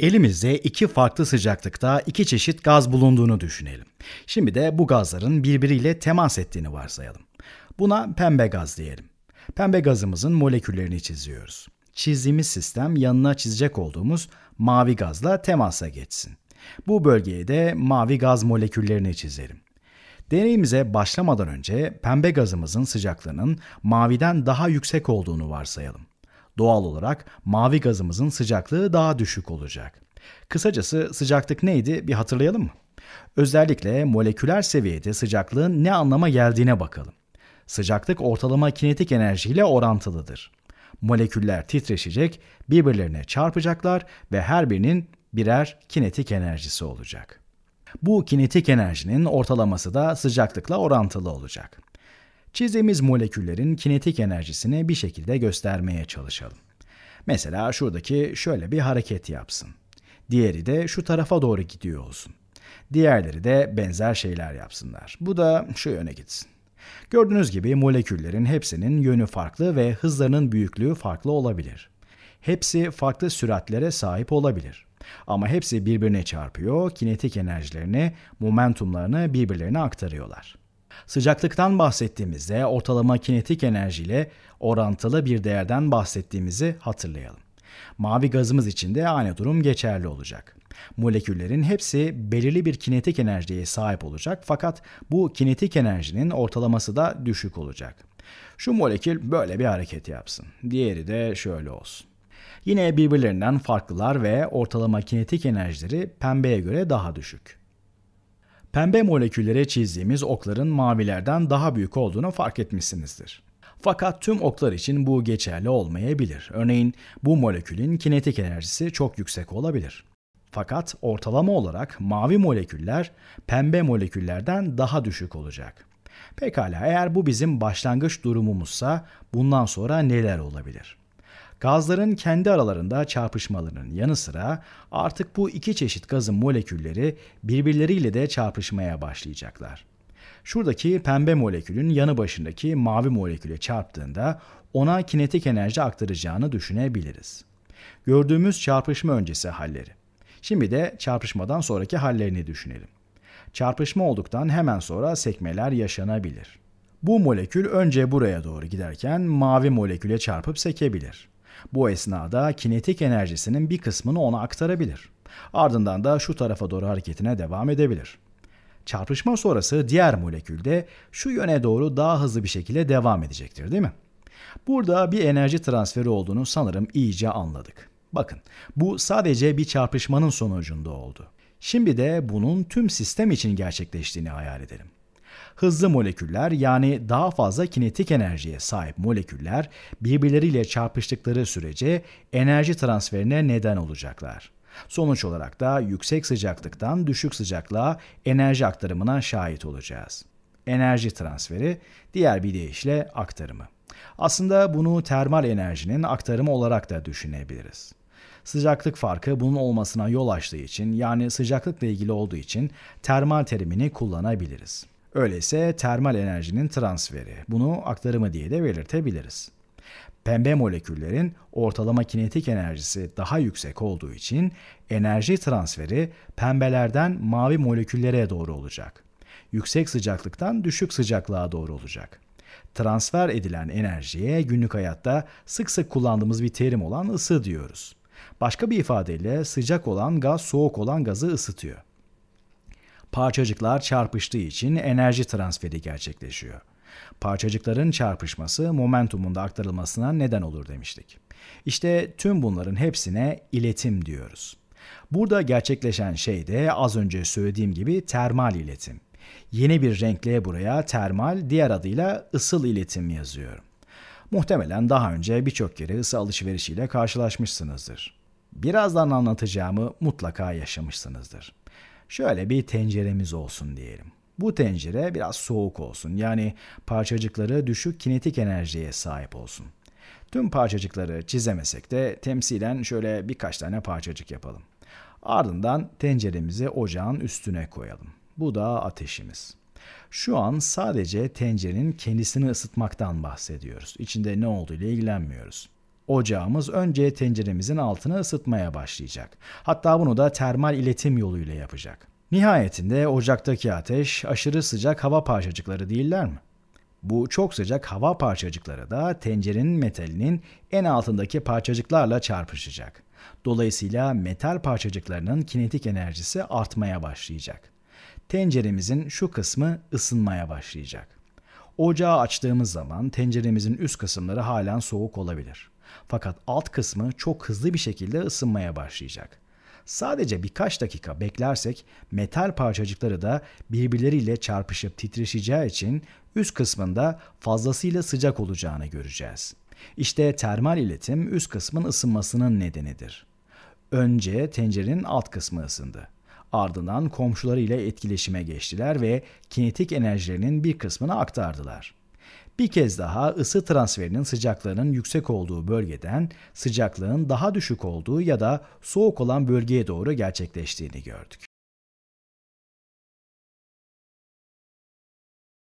Elimizde iki farklı sıcaklıkta iki çeşit gaz bulunduğunu düşünelim. Şimdi de bu gazların birbiriyle temas ettiğini varsayalım. Buna pembe gaz diyelim. Pembe gazımızın moleküllerini çiziyoruz. Çizdiğimiz sistem yanına çizecek olduğumuz mavi gazla temasa geçsin. Bu bölgeye de mavi gaz moleküllerini çizelim. Deneyimize başlamadan önce pembe gazımızın sıcaklığının maviden daha yüksek olduğunu varsayalım. Doğal olarak mavi gazımızın sıcaklığı daha düşük olacak. Kısacası sıcaklık neydi bir hatırlayalım mı? Özellikle moleküler seviyede sıcaklığın ne anlama geldiğine bakalım. Sıcaklık ortalama kinetik enerjiyle orantılıdır. Moleküller titreşecek, birbirlerine çarpacaklar ve her birinin birer kinetik enerjisi olacak. Bu kinetik enerjinin ortalaması da sıcaklıkla orantılı olacak. Çizdiğimiz moleküllerin kinetik enerjisini bir şekilde göstermeye çalışalım. Mesela şuradaki şöyle bir hareket yapsın. Diğeri de şu tarafa doğru gidiyor olsun. Diğerleri de benzer şeyler yapsınlar. Bu da şu yöne gitsin. Gördüğünüz gibi moleküllerin hepsinin yönü farklı ve hızlarının büyüklüğü farklı olabilir. Hepsi farklı süratlere sahip olabilir. Ama hepsi birbirine çarpıyor, kinetik enerjilerini, momentumlarını birbirlerine aktarıyorlar. Sıcaklıktan bahsettiğimizde ortalama kinetik enerjiyle orantılı bir değerden bahsettiğimizi hatırlayalım. Mavi gazımız için de aynı durum geçerli olacak. Moleküllerin hepsi belirli bir kinetik enerjiye sahip olacak fakat bu kinetik enerjinin ortalaması da düşük olacak. Şu molekül böyle bir hareket yapsın. Diğeri de şöyle olsun. Yine birbirlerinden farklılar ve ortalama kinetik enerjileri pembeye göre daha düşük. Pembe moleküllere çizdiğimiz okların mavilerden daha büyük olduğunu fark etmişsinizdir. Fakat tüm oklar için bu geçerli olmayabilir. Örneğin bu molekülün kinetik enerjisi çok yüksek olabilir. Fakat ortalama olarak mavi moleküller pembe moleküllerden daha düşük olacak. Pekala eğer bu bizim başlangıç durumumuzsa bundan sonra neler olabilir? Gazların kendi aralarında çarpışmalarının yanı sıra artık bu iki çeşit gazın molekülleri birbirleriyle de çarpışmaya başlayacaklar. Şuradaki pembe molekülün yanı başındaki mavi moleküle çarptığında ona kinetik enerji aktaracağını düşünebiliriz. Gördüğümüz çarpışma öncesi halleri. Şimdi de çarpışmadan sonraki hallerini düşünelim. Çarpışma olduktan hemen sonra sekmeler yaşanabilir. Bu molekül önce buraya doğru giderken mavi moleküle çarpıp sekebilir. Bu esnada kinetik enerjisinin bir kısmını ona aktarabilir. Ardından da şu tarafa doğru hareketine devam edebilir. Çarpışma sonrası diğer molekülde şu yöne doğru daha hızlı bir şekilde devam edecektir değil mi? Burada bir enerji transferi olduğunu sanırım iyice anladık. Bakın bu sadece bir çarpışmanın sonucunda oldu. Şimdi de bunun tüm sistem için gerçekleştiğini hayal edelim. Hızlı moleküller yani daha fazla kinetik enerjiye sahip moleküller birbirleriyle çarpıştıkları sürece enerji transferine neden olacaklar. Sonuç olarak da yüksek sıcaklıktan düşük sıcaklığa enerji aktarımına şahit olacağız. Enerji transferi diğer bir deyişle aktarımı. Aslında bunu termal enerjinin aktarımı olarak da düşünebiliriz. Sıcaklık farkı bunun olmasına yol açtığı için yani sıcaklıkla ilgili olduğu için termal terimini kullanabiliriz. Öyleyse termal enerjinin transferi. Bunu aktarımı diye de belirtebiliriz. Pembe moleküllerin ortalama kinetik enerjisi daha yüksek olduğu için enerji transferi pembelerden mavi moleküllere doğru olacak. Yüksek sıcaklıktan düşük sıcaklığa doğru olacak. Transfer edilen enerjiye günlük hayatta sık sık kullandığımız bir terim olan ısı diyoruz. Başka bir ifadeyle sıcak olan gaz soğuk olan gazı ısıtıyor. Parçacıklar çarpıştığı için enerji transferi gerçekleşiyor. Parçacıkların çarpışması momentumun da aktarılmasına neden olur demiştik. İşte tüm bunların hepsine iletim diyoruz. Burada gerçekleşen şey de az önce söylediğim gibi termal iletim. Yeni bir renkle buraya termal, diğer adıyla ısıl iletim yazıyorum. Muhtemelen daha önce birçok kere ısı alışverişiyle karşılaşmışsınızdır. Birazdan anlatacağımı mutlaka yaşamışsınızdır. Şöyle bir tenceremiz olsun diyelim. Bu tencere biraz soğuk olsun. Yani parçacıkları düşük kinetik enerjiye sahip olsun. Tüm parçacıkları çizemesek de temsilen şöyle birkaç tane parçacık yapalım. Ardından tenceremizi ocağın üstüne koyalım. Bu da ateşimiz. Şu an sadece tencerenin kendisini ısıtmaktan bahsediyoruz. İçinde ne olduğu ile ilgilenmiyoruz ocağımız önce tenceremizin altını ısıtmaya başlayacak. Hatta bunu da termal iletim yoluyla yapacak. Nihayetinde ocaktaki ateş aşırı sıcak hava parçacıkları değiller mi? Bu çok sıcak hava parçacıkları da tencerenin metalinin en altındaki parçacıklarla çarpışacak. Dolayısıyla metal parçacıklarının kinetik enerjisi artmaya başlayacak. Tenceremizin şu kısmı ısınmaya başlayacak. Ocağı açtığımız zaman tenceremizin üst kısımları halen soğuk olabilir. Fakat alt kısmı çok hızlı bir şekilde ısınmaya başlayacak. Sadece birkaç dakika beklersek metal parçacıkları da birbirleriyle çarpışıp titreşeceği için üst kısmında fazlasıyla sıcak olacağını göreceğiz. İşte termal iletim üst kısmın ısınmasının nedenidir. Önce tencerenin alt kısmı ısındı. Ardından komşularıyla etkileşime geçtiler ve kinetik enerjilerinin bir kısmını aktardılar bir kez daha ısı transferinin sıcaklığının yüksek olduğu bölgeden sıcaklığın daha düşük olduğu ya da soğuk olan bölgeye doğru gerçekleştiğini gördük.